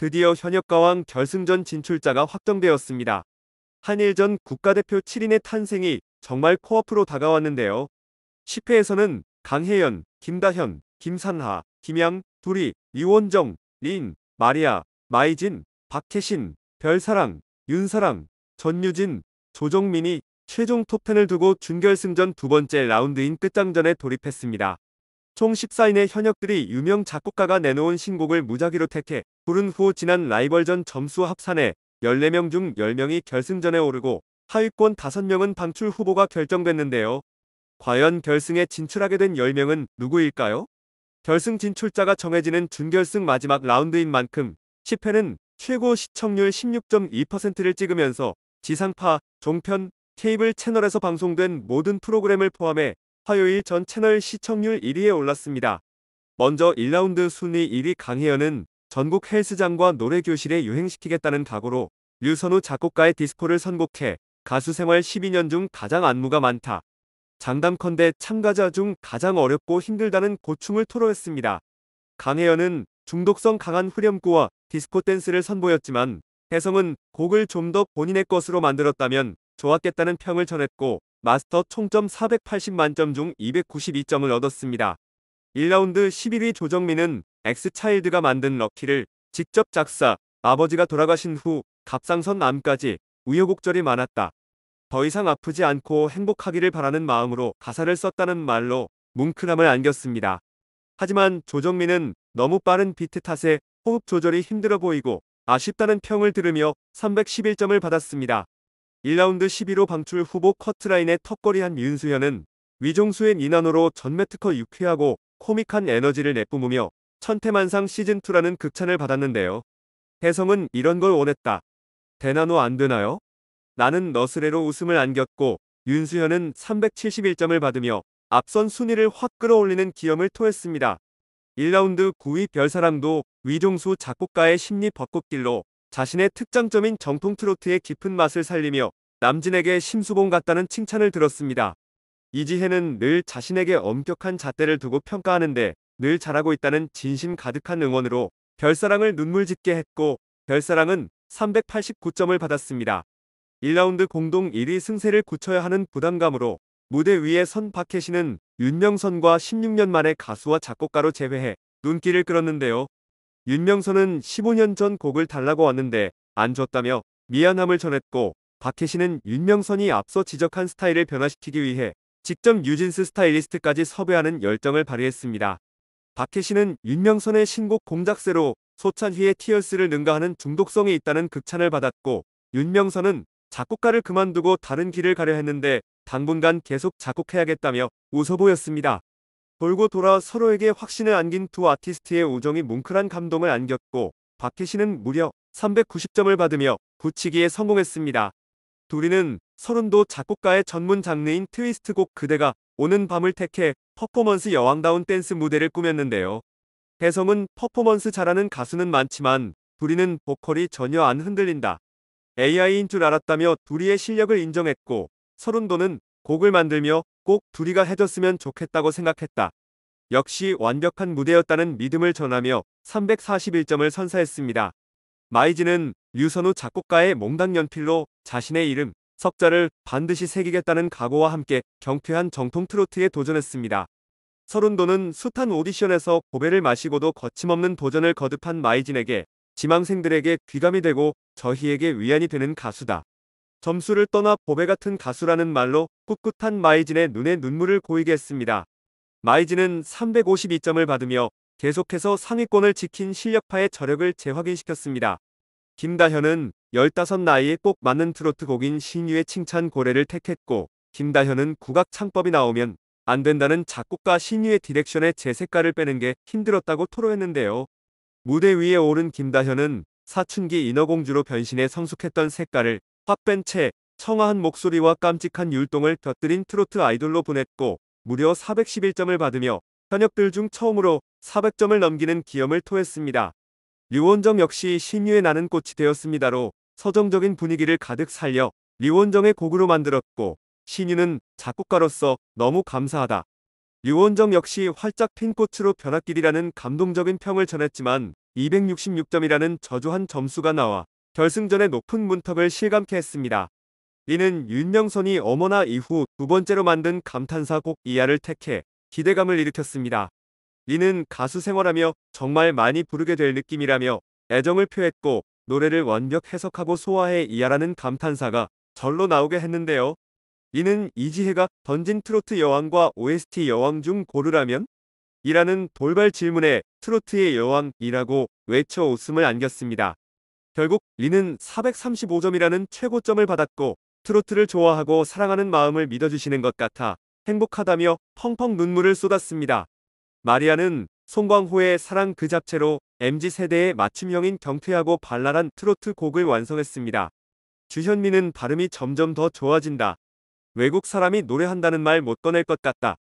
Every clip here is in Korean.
드디어 현역 가왕 결승전 진출자가 확정되었습니다. 한일전 국가대표 7인의 탄생이 정말 코앞으로 다가왔는데요. 10회에서는 강혜연, 김다현, 김산하, 김양, 두리, 이원정, 린, 마리아, 마이진, 박혜신, 별사랑, 윤사랑, 전유진, 조정민이 최종 톱텐을 두고 준결승전 두 번째 라운드인 끝장전에 돌입했습니다. 총 14인의 현역들이 유명 작곡가가 내놓은 신곡을 무작위로 택해 부른 후 지난 라이벌전 점수 합산에 14명 중 10명이 결승전에 오르고 하위권 5명은 방출 후보가 결정됐는데요. 과연 결승에 진출하게 된 10명은 누구일까요? 결승 진출자가 정해지는 준결승 마지막 라운드인 만큼 10회는 최고 시청률 16.2%를 찍으면서 지상파, 종편, 케이블 채널에서 방송된 모든 프로그램을 포함해 화요일 전 채널 시청률 1위에 올랐습니다. 먼저 1라운드 순위 1위 강혜연은 전국 헬스장과 노래교실에 유행시키겠다는 각오로 류선우 작곡가의 디스코를 선곡해 가수 생활 12년 중 가장 안무가 많다. 장담컨대 참가자 중 가장 어렵고 힘들다는 고충을 토로했습니다. 강혜연은 중독성 강한 후렴구와 디스코 댄스를 선보였지만 혜성은 곡을 좀 더 본인의 것으로 만들었다면 좋았겠다는 평을 전했고 마스터 총점 480만 점중 292점을 얻었습니다. 1라운드 11위 조정민은 엑스차일드가 만든 럭키를 직접 작사, 아버지가 돌아가신 후 갑상선 암까지 우여곡절이 많았다. 더 이상 아프지 않고 행복하기를 바라는 마음으로 가사를 썼다는 말로 뭉클함을 안겼습니다. 하지만 조정민은 너무 빠른 비트 탓에 호흡 조절이 힘들어 보이고 아쉽다는 평을 들으며 311점을 받았습니다. 1라운드 11호 방출 후보 커트라인의 턱걸이한 윤수현은 위종수의 니나노로 전매특허 유쾌하고 코믹한 에너지를 내뿜으며 천태만상 시즌2라는 극찬을 받았는데요. 혜성은 이런 걸 원했다. 대나노 안 되나요? 나는 너스레로 웃음을 안겼고 윤수현은 371점을 받으며 앞선 순위를 확 끌어올리는 기염을 토했습니다. 1라운드 9위 별사람도 위종수 작곡가의 심리 벚꽃길로 자신의 특장점인 정통 트로트의 깊은 맛을 살리며 남진에게 심수봉 같다는 칭찬을 들었습니다. 이지혜는 늘 자신에게 엄격한 잣대를 두고 평가하는데 늘 잘하고 있다는 진심 가득한 응원으로 별사랑을 눈물 짓게 했고 별사랑은 389점을 받았습니다. 1라운드 공동 1위 승세를 굳혀야 하는 부담감으로 무대 위에 선 박해신은 윤명선과 16년 만에 가수와 작곡가로 재회해 눈길을 끌었는데요. 윤명선은 15년 전 곡을 달라고 왔는데 안 줬다며 미안함을 전했고 박해신은 윤명선이 앞서 지적한 스타일을 변화시키기 위해 직접 뉴진스 스타일리스트까지 섭외하는 열정을 발휘했습니다. 박해신은 윤명선의 신곡 공작새로 소찬휘의 티얼스를 능가하는 중독성이 있다는 극찬을 받았고 윤명선은 작곡가를 그만두고 다른 길을 가려 했는데 당분간 계속 작곡해야겠다며 웃어 보였습니다. 돌고 돌아 서로에게 확신을 안긴 두 아티스트의 우정이 뭉클한 감동을 안겼고 박해신은 무려 390점을 받으며 붙이기에 성공했습니다. 둘이는 서른도 작곡가의 전문 장르인 트위스트 곡 그대가 오는 밤을 택해 퍼포먼스 여왕다운 댄스 무대를 꾸몄는데요. 대성은 퍼포먼스 잘하는 가수는 많지만 둘이는 보컬이 전혀 안 흔들린다. AI인 줄 알았다며 둘이의 실력을 인정했고 서른도는 곡을 만들며 꼭 둘이가 해줬으면 좋겠다고 생각했다. 역시 완벽한 무대였다는 믿음을 전하며 341점을 선사했습니다. 마이진은 류선우 작곡가의 몽당 연필로 자신의 이름, 석자를 반드시 새기겠다는 각오와 함께 경쾌한 정통 트로트에 도전했습니다. 서른도는 숱한 오디션에서 고배를 마시고도 거침없는 도전을 거듭한 마이진에게 지망생들에게 귀감이 되고 저희에게 위안이 되는 가수다. 점수를 떠나 보배 같은 가수라는 말로 꿋꿋한 마이진의 눈에 눈물을 고이게 했습니다. 마이진은 352점을 받으며 계속해서 상위권을 지킨 실력파의 저력을 재확인시켰습니다. 김다현은 15 나이에 꼭 맞는 트로트 곡인 신유의 칭찬 고래를 택했고 김다현은 국악 창법이 나오면 안 된다는 작곡가 신유의 디렉션에 제 색깔을 빼는 게 힘들었다고 토로했는데요. 무대 위에 오른 김다현은 사춘기 인어공주로 변신해 성숙했던 색깔을 확뺀채 청아한 목소리와 깜찍한 율동을 곁들인 트로트 아이돌로 보냈고 무려 411점을 받으며 현역들 중 처음으로 400점을 넘기는 기염을 토했습니다. 류원정 역시 신유의 나는 꽃이 되었습니다로 서정적인 분위기를 가득 살려 류원정의 곡으로 만들었고 신유는 작곡가로서 너무 감사하다. 류원정 역시 활짝 핀 꽃으로 변화길이라는 감동적인 평을 전했지만 266점이라는 저조한 점수가 나와 결승전의 높은 문턱을 실감케 했습니다. 이는 윤명선이 어머나 이후 두 번째로 만든 감탄사 곡 이하를 택해 기대감을 일으켰습니다. 이는 가수 생활하며 정말 많이 부르게 될 느낌이라며 애정을 표했고 노래를 완벽 해석하고 소화해 이하라는 감탄사가 절로 나오게 했는데요. 이는 이지혜가 던진 트로트 여왕과 OST 여왕 중 고르라면? 이라는 돌발 질문에 트로트의 여왕이라고 외쳐 웃음을 안겼습니다. 결국 리는 435점이라는 최고점을 받았고 트로트를 좋아하고 사랑하는 마음을 믿어주시는 것 같아 행복하다며 펑펑 눈물을 쏟았습니다. 마리아는 송광호의 사랑 그 자체로 MZ세대의 맞춤형인 경쾌하고 발랄한 트로트 곡을 완성했습니다. 주현미는 발음이 점점 더 좋아진다. 외국 사람이 노래한다는 말 못 꺼낼 것 같다.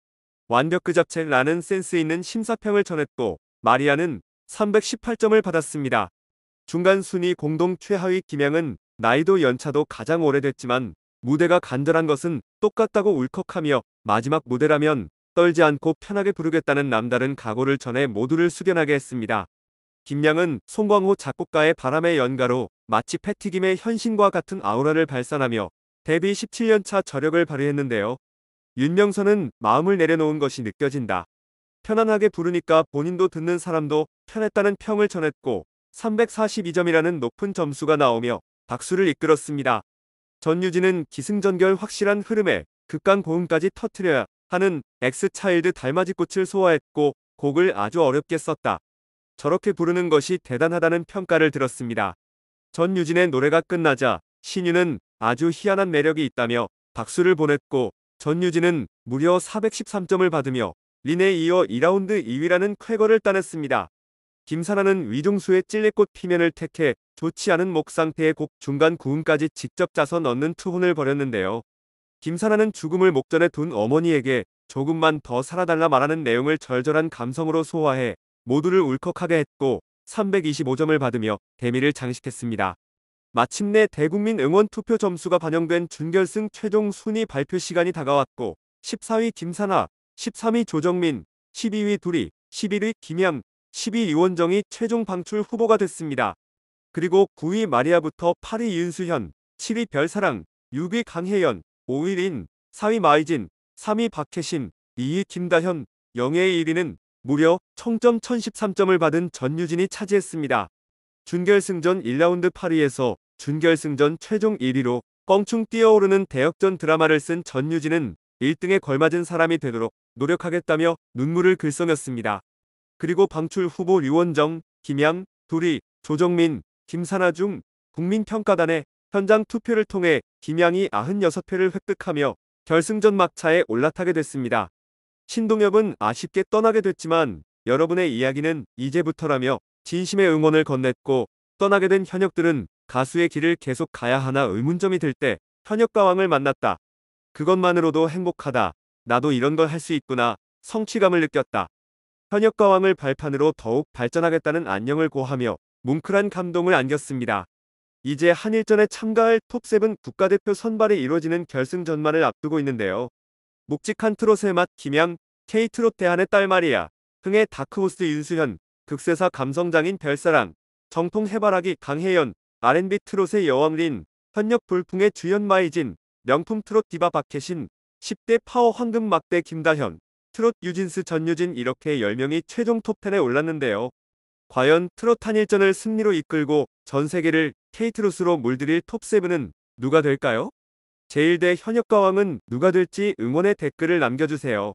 완벽 그 자체라는 센스 있는 심사평을 전했고 마리아는 318점을 받았습니다. 중간 순위 공동 최하위 김양은 나이도 연차도 가장 오래됐지만 무대가 간절한 것은 똑같다고 울컥하며 마지막 무대라면 떨지 않고 편하게 부르겠다는 남다른 각오를 전해 모두를 숙연하게 했습니다. 김양은 송광호 작곡가의 바람의 연가로 마치 패티김의 현신과 같은 아우라를 발산하며 데뷔 17년차 저력을 발휘했는데요. 윤명선은 마음을 내려놓은 것이 느껴진다. 편안하게 부르니까 본인도 듣는 사람도 편했다는 평을 전했고 342점이라는 높은 점수가 나오며 박수를 이끌었습니다. 전유진은 기승전결 확실한 흐름에 극강 고음까지 터트려야 하는 엑스차일드 달맞이꽃을 소화했고 곡을 아주 어렵게 썼다. 저렇게 부르는 것이 대단하다는 평가를 들었습니다. 전유진의 노래가 끝나자 신유는 아주 희한한 매력이 있다며 박수를 보냈고 전유진은 무려 413점을 받으며 린에 이어 2라운드 2위라는 쾌거를 따냈습니다. 김선아는 위중수의 찔레꽃 피면을 택해 좋지 않은 목 상태의 곡 중간 구음까지 직접 짜서 넣는 투혼을 벌였는데요. 김선아는 죽음을 목전에 둔 어머니에게 조금만 더 살아달라 말하는 내용을 절절한 감성으로 소화해 모두를 울컥하게 했고 325점을 받으며 대미를 장식했습니다. 마침내 대국민 응원 투표 점수가 반영된 준결승 최종 순위 발표 시간이 다가왔고 14위 김산하, 13위 조정민, 12위 두리, 11위 김양, 10위 유원정이 최종 방출 후보가 됐습니다. 그리고 9위 마리아부터 8위 윤수현, 7위 별사랑, 6위 강혜연, 5위 린, 4위 마이진, 3위 박혜신, 2위 김다현, 영예의 1위는 무려 총점 1013점을 받은 전유진이 차지했습니다. 준결승전 1라운드 8위에서 준결승전 최종 1위로 껑충 뛰어오르는 대역전 드라마를 쓴 전유진은 1등에 걸맞은 사람이 되도록 노력하겠다며 눈물을 글썽였습니다. 그리고 방출 후보 유원정 김양, 두리, 조정민, 김산하 중 국민평가단의 현장 투표를 통해 김양이 96표를 획득하며 결승전 막차에 올라타게 됐습니다. 신동엽은 아쉽게 떠나게 됐지만 여러분의 이야기는 이제부터라며 진심의 응원을 건넸고 떠나게 된 현역들은 가수의 길을 계속 가야 하나 의문점이 들 때 현역가왕을 만났다. 그것만으로도 행복하다. 나도 이런 걸 할 수 있구나. 성취감을 느꼈다. 현역가왕을 발판으로 더욱 발전하겠다는 안녕을 고하며 뭉클한 감동을 안겼습니다. 이제 한일전에 참가할 톱7 국가대표 선발이 이뤄지는 결승전만을 앞두고 있는데요. 묵직한 트롯의 맛 김양, K트롯 대한의 딸 마리아, 흥의 다크호스 윤수현, 극세사 감성장인 별사랑, 정통 해바라기 강혜연, R&B 트롯의 여왕 린, 현역 돌풍의 주연 마이진, 명품 트롯 디바 박혜신, 10대 파워 황금 막대 김다현, 트롯 유진스 전유진 이렇게 10명이 최종 톱10에 올랐는데요. 과연 트롯 한일전을 승리로 이끌고 전 세계를 케이트로스로 물들일 톱7은 누가 될까요? 제1대 현역 가왕은 누가 될지 응원의 댓글을 남겨주세요.